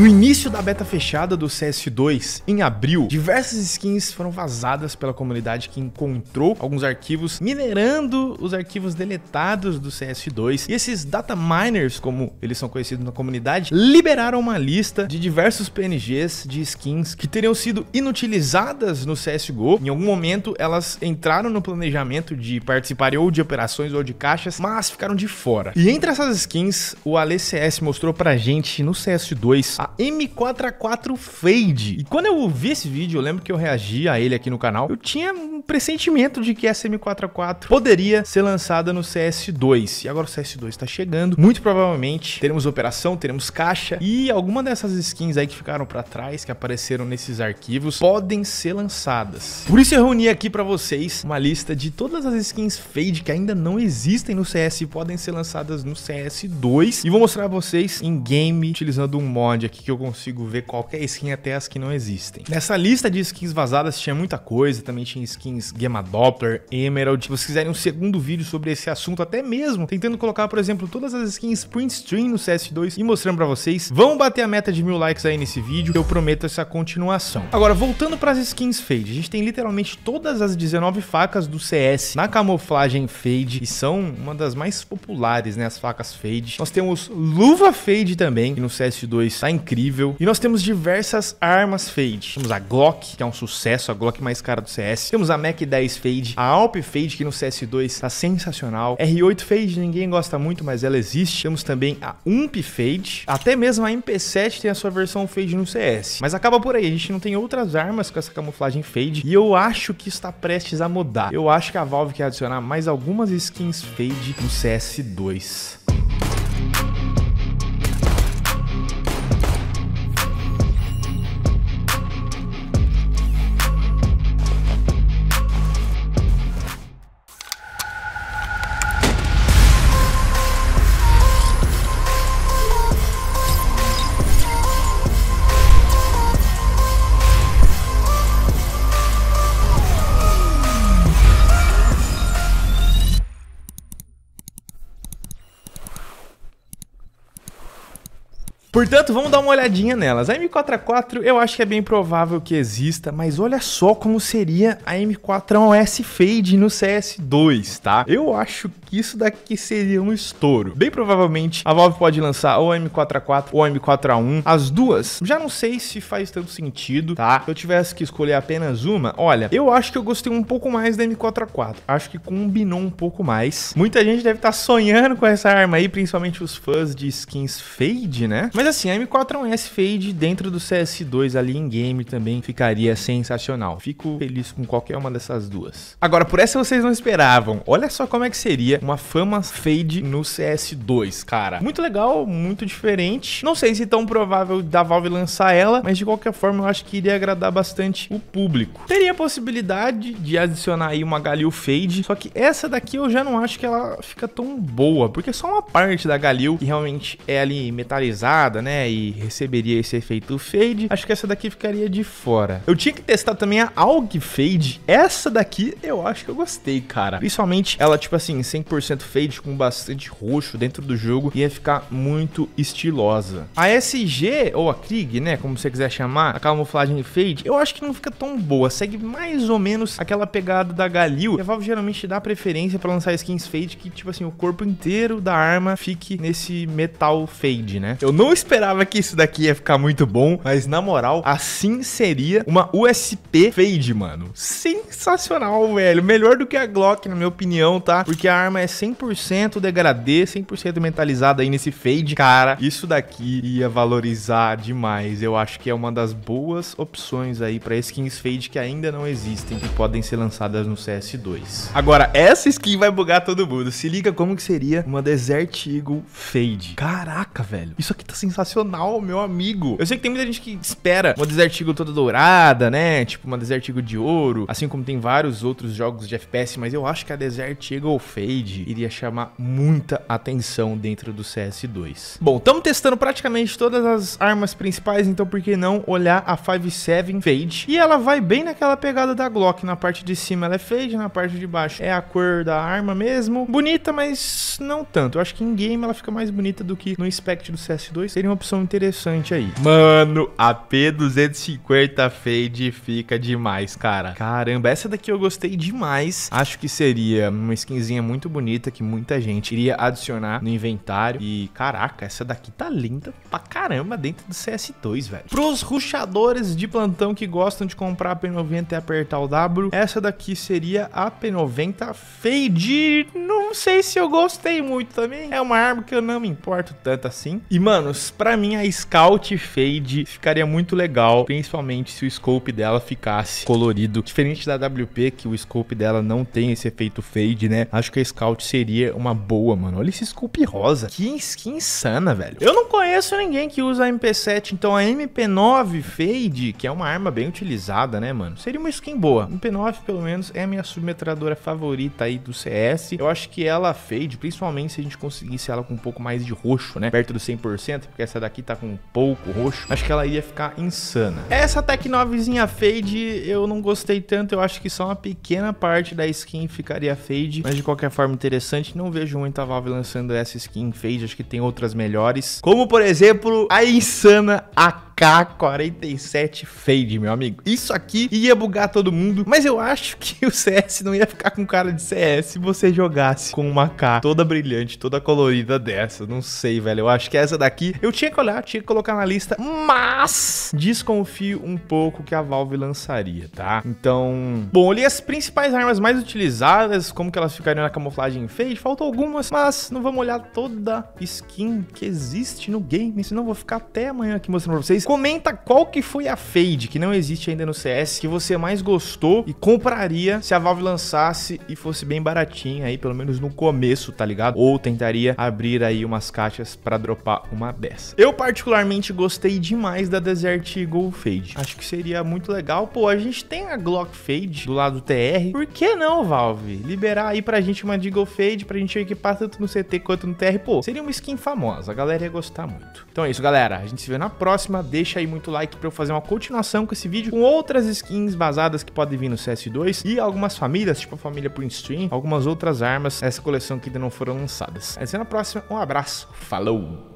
No início da beta fechada do CS2, em abril, diversas skins foram vazadas pela comunidade que encontrou alguns arquivos minerando os arquivos deletados do CS2. E esses data miners, como eles são conhecidos na comunidade, liberaram uma lista de diversos PNGs de skins que teriam sido inutilizadas no CSGO. Em algum momento, elas entraram no planejamento de participar ou de operações ou de caixas, mas ficaram de fora. E entre essas skins, o AleCS mostrou pra gente no CS2 a a M44 Fade. E quando eu vi esse vídeo, eu lembro que eu reagi a ele aqui no canal, eu tinha um pressentimento de que essa M44 poderia ser lançada no CS2. E agora o CS2 está chegando, muito provavelmente teremos operação, teremos caixa e alguma dessas skins aí que ficaram para trás, que apareceram nesses arquivos, podem ser lançadas. Por isso eu reuni aqui para vocês uma lista de todas as skins Fade que ainda não existem no CS e podem ser lançadas no CS2 e vou mostrar a vocês em game utilizando um mod aqui aqui que eu consigo ver qualquer skin, até as que não existem. Nessa lista de skins vazadas tinha muita coisa, também tinha skins Gamma Doppler, Emerald. Se vocês quiserem um segundo vídeo sobre esse assunto, até mesmo tentando colocar, por exemplo, todas as skins print stream no CS2 e mostrando pra vocês, vão bater a meta de mil likes aí nesse vídeo, eu prometo essa continuação. Agora, voltando pras skins Fade, a gente tem literalmente todas as 19 facas do CS na camuflagem Fade e são uma das mais populares, né, as facas Fade. Nós temos luva Fade também, que no CS2 tá em incrível. E nós temos diversas armas Fade. Temos a Glock, que é um sucesso, a Glock mais cara do CS. Temos a Mac 10 Fade, a Alp Fade, que no CS2 tá sensacional. R8 Fade, ninguém gosta muito, mas ela existe. Temos também a UMP Fade. Até mesmo a MP7 tem a sua versão Fade no CS. Mas acaba por aí, a gente não tem outras armas com essa camuflagem Fade. E eu acho que está prestes a mudar. Eu acho que a Valve quer adicionar mais algumas skins Fade no CS2. Portanto, vamos dar uma olhadinha nelas. A M4A4 eu acho que é bem provável que exista, mas olha só como seria a m 4 os s Fade no CS2, tá? Eu acho que isso daqui seria um estouro. Bem provavelmente, a Valve pode lançar ou a M4A4 ou a M4A1. As duas, já não sei se faz tanto sentido, tá? Se eu tivesse que escolher apenas uma, olha, eu acho que eu gostei um pouco mais da M4A4. Acho que combinou um pouco mais. Muita gente deve estar tá sonhando com essa arma aí, principalmente os fãs de skins Fade, né? Mas assim, a M4A1S Fade dentro do CS2 ali em game também ficaria sensacional. Fico feliz com qualquer uma dessas duas. Agora, por essa vocês não esperavam. Olha só como é que seria uma fama fade no CS2, cara. Muito legal, muito diferente. Não sei se tão provável da Valve lançar ela, mas de qualquer forma eu acho que iria agradar bastante o público. Teria a possibilidade de adicionar aí uma Galil Fade, só que essa daqui eu já não acho que ela fica tão boa, porque só uma parte da Galil que realmente é ali metalizada, né, e receberia esse efeito fade, acho que essa daqui ficaria de fora. Eu tinha que testar também a Aug Fade, essa daqui eu acho que eu gostei, cara. Principalmente ela, tipo assim, sem 100% fade com bastante roxo dentro do jogo e ia ficar muito estilosa. A SG, ou a Krieg, né, como você quiser chamar, a camuflagem fade, eu acho que não fica tão boa, segue mais ou menos aquela pegada da Galil, e a Valve geralmente dá preferência para lançar skins fade que, tipo assim, o corpo inteiro da arma fique nesse metal fade, né? Eu não esperava que isso daqui ia ficar muito bom, mas na moral, assim seria uma USP fade, mano. Sensacional, velho. Melhor do que a Glock, na minha opinião, tá? Porque a arma é 100% degradê, 100% mentalizado aí nesse fade. Cara, isso daqui ia valorizar demais. Eu acho que é uma das boas opções aí para skins fade que ainda não existem, que podem ser lançadas no CS2. Agora, essa skin vai bugar todo mundo. Se liga como que seria uma Desert Eagle Fade. Caraca, velho. Isso aqui tá sensacional, meu amigo. Eu sei que tem muita gente que espera uma Desert Eagle toda dourada, né? Tipo uma Desert Eagle de ouro, assim como tem vários outros jogos de FPS, mas eu acho que a Desert Eagle Fade iria chamar muita atenção dentro do CS2. Bom, estamos testando praticamente todas as armas principais, então por que não olhar a 5.7 Fade? E ela vai bem naquela pegada da Glock, na parte de cima ela é Fade, na parte de baixo é a cor da arma mesmo. Bonita, mas não tanto. Eu acho que em game ela fica mais bonita do que no Spect do CS2. Seria uma opção interessante aí. Mano, a P250 Fade fica demais, cara. Caramba, essa daqui eu gostei demais. Acho que seria uma skinzinha muito bonita bonita que muita gente iria adicionar no inventário. E caraca, essa daqui tá linda pra caramba dentro do CS2, velho. Pros ruxadores de plantão que gostam de comprar a P90 e apertar o W, essa daqui seria a P90 Fade. Não sei se eu gostei muito também. É uma arma que eu não me importo tanto assim. E, manos, pra mim a Scout Fade ficaria muito legal, principalmente se o scope dela ficasse colorido. Diferente da WP, que o scope dela não tem esse efeito fade, né? Acho que a Scout nocaute seria uma boa, mano. Olha esse Scoop rosa. Que skin insana, velho. Eu não conheço ninguém que usa a MP7, então a MP9 Fade, que é uma arma bem utilizada, né, mano? Seria uma skin boa. MP9, pelo menos, é a minha submetradora favorita aí do CS. Eu acho que ela Fade, principalmente se a gente conseguisse ela com um pouco mais de roxo, né? Perto do 100%, porque essa daqui tá com um pouco roxo. Acho que ela ia ficar insana. Essa Tech 9zinha Fade, eu não gostei tanto. Eu acho que só uma pequena parte da skin ficaria Fade, mas de qualquer forma forma interessante. Não vejo muita Valve lançando essa skin fade, acho que tem outras melhores. Como, por exemplo, a insana AK k 47 Fade, meu amigo. Isso aqui ia bugar todo mundo, mas eu acho que o CS não ia ficar com cara de CS se você jogasse com uma K toda brilhante, toda colorida dessa. Não sei, velho. Eu acho que essa daqui eu tinha que olhar, tinha que colocar na lista, mas desconfio um pouco que a Valve lançaria, tá? Então, bom, olhei as principais armas mais utilizadas, como que elas ficariam na camuflagem Fade. Faltam algumas, mas não vamos olhar toda skin que existe no game, senão eu vou ficar até amanhã aqui mostrando pra vocês Comenta qual que foi a fade que não existe ainda no CS que você mais gostou e compraria se a Valve lançasse e fosse bem baratinha aí, pelo menos no começo, tá ligado? Ou tentaria abrir aí umas caixas para dropar uma beça. Eu particularmente gostei demais da Desert Eagle Fade. Acho que seria muito legal. Pô, a gente tem a Glock Fade do lado TR. Por que não, Valve? Liberar aí pra gente uma Deagle Fade pra gente equipar tanto no CT quanto no TR. Pô, seria uma skin famosa. A galera ia gostar muito. Então é isso, galera. A gente se vê na próxima. De deixa aí muito like para eu fazer uma continuação com esse vídeo, com outras skins vazadas que podem vir no CS2 e algumas famílias, tipo a família Stream, algumas outras armas essa coleção que ainda não foram lançadas. Até na próxima, um abraço, falou!